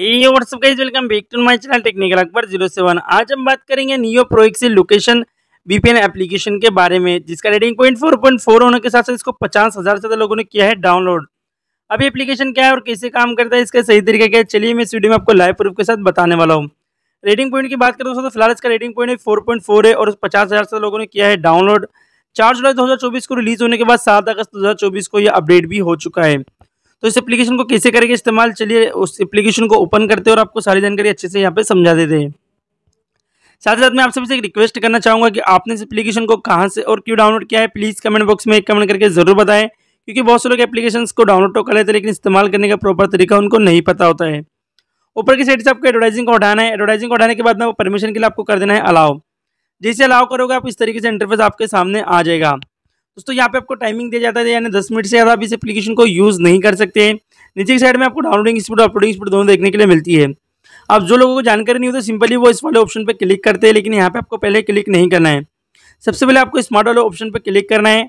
WhatsApp guys welcome back to my channel technical Akbar zero seven आज हम बात करेंगे नियो प्रो से लोकेशन बीपीएन एप्लीकेशन के बारे में जिसका rating point four point four होने के साथ साथ इसको पचास हज़ार से ज़्यादा लोगों ने किया है डाउनलोड अभी एप्लीकेशन क्या है और कैसे काम करता है इसका सही तरीका क्या है चलिए मैं इस वीडियो में आपको लाइव प्रूफ के साथ बताने वाला हूँ रेटिंग पॉइंट की बात करें दोस्तों फिलहाल इसका rating point four point four है और पचास हज़ार से लोगों ने किया है डाउनलोड चार जुलाई दो हज़ार चौबीस को रिलीज़ होने के बाद सात अगस्त दो हज़ार चौबीस को यह अपडेट भी हो चुका है तो इस एप्लीकेशन को कैसे करेंगे इस्तेमाल चलिए उस एप्लीकेशन को ओपन करते हैं और आपको सारी जानकारी अच्छे से यहाँ पे समझा देते हैं साथ ही साथ मैं आप सभी से एक रिक्वेस्ट करना चाहूँगा कि आपने इस एप्लीकेशन को कहाँ से और क्यों डाउनलोड किया है प्लीज़ कमेंट बॉक्स में एक कमेंट करके ज़रूर बताएं क्योंकि बहुत से लोग एप्लीकेशन को डाउनलोड तो कर लेते हैं लेकिन इस्तेमाल करने का प्रॉपर तरीका उनको नहीं पता होता है ऊपर की साइड से आपको एडवर्टाइजिंग को हटाना है एडवर्टाइजिंग को हटाने के बाद में वो परमिशन के लिए आपको कर देना है अलाव जैसे अलाव करोगे आप इस तरीके से इंटरफेस आपके सामने आ जाएगा दोस्तों यहाँ पे आपको टाइमिंग दिया जाता है यानी दस मिनट से ज़्यादा आप इस एप्लीकेशन को यूज़ नहीं कर सकते हैं नीचे की साइड में आपको डाउनलोडिंग स्पीड और अपलोडिंग स्पीड दोनों देखने के लिए मिलती है आप जो लोगों को जानकारी नहीं होती तो सिंपली वो इस वाले ऑप्शन पर क्लिक करते हैं लेकिन यहाँ पर आपको पहले क्लिक नहीं करना है सबसे पहले आपको स्मार्ट वाले ऑप्शन पर क्लिक करना है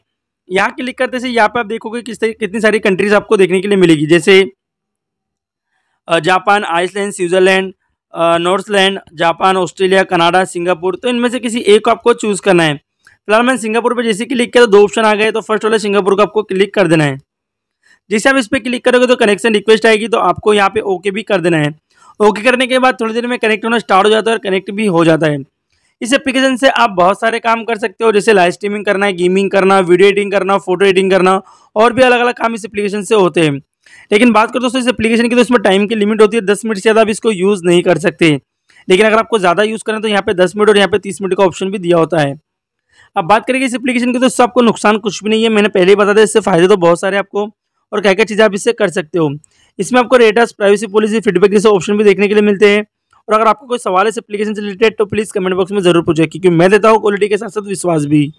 यहाँ क्लिक करते से यहाँ पर आप देखोगे किस तरह कितनी सारी कंट्रीज़ आपको देखने के लिए मिलेगी जैसे Japan Iceland Switzerland Northland Japan Australia Canada Singapore तो इनमें से किसी एक को आपको चूज़ करना है फिलहाल मैंने सिंगापुर पर जैसे क्लिक किया तो दो ऑप्शन आ गए तो फर्स्ट वाला सिंगापुर का आपको क्लिक कर देना है जैसे आप इस पर क्लिक करोगे तो कनेक्शन रिक्वेस्ट आएगी तो आपको यहाँ पे ओके भी कर देना है ओके करने के बाद थोड़ी देर में कनेक्ट होना स्टार्ट हो जाता है और कनेक्ट भी हो जाता है इस एप्लीकेशन से आप बहुत सारे काम कर सकते हो जैसे लाइव स्ट्रीमिंग करना है गेमिंग करना वीडियो एडिटिंग करना फोटो एडिटिंग करना और भी अलग अलग काम इस एप्लीकेशन से होते हैं लेकिन बात करो दोस्तों इस एप्लीकेशन की तो इसमें टाइम की लिमिट होती है दस मिनट से ज़्यादा आप इसको यूज़ नहीं कर सकते लेकिन अगर आपको ज़्यादा यूज़ करें तो यहाँ पे दस मिनट और यहाँ पे तीस मिनट का ऑप्शन भी दिया होता है अब बात करेंगे इस एप्लीकेशन की तो इससे आपको नुकसान कुछ भी नहीं है मैंने पहले ही बता दें इससे फ़ायदे तो बहुत सारे आपको और क्या क्या चीज़ें आप इससे कर सकते हो इसमें आपको रेटर्स प्राइवेसी पॉलिसी फीडबैक जैसे ऑप्शन भी देखने के लिए मिलते हैं और अगर आपको कोई सवाल है इस एप्लीकेशन से रिलेटेड तो प्लीज़ कमेंट बॉक्स में जरूर पूछे क्योंकि मैं देता हूँ क्वालिटी के साथ साथ विश्वास भी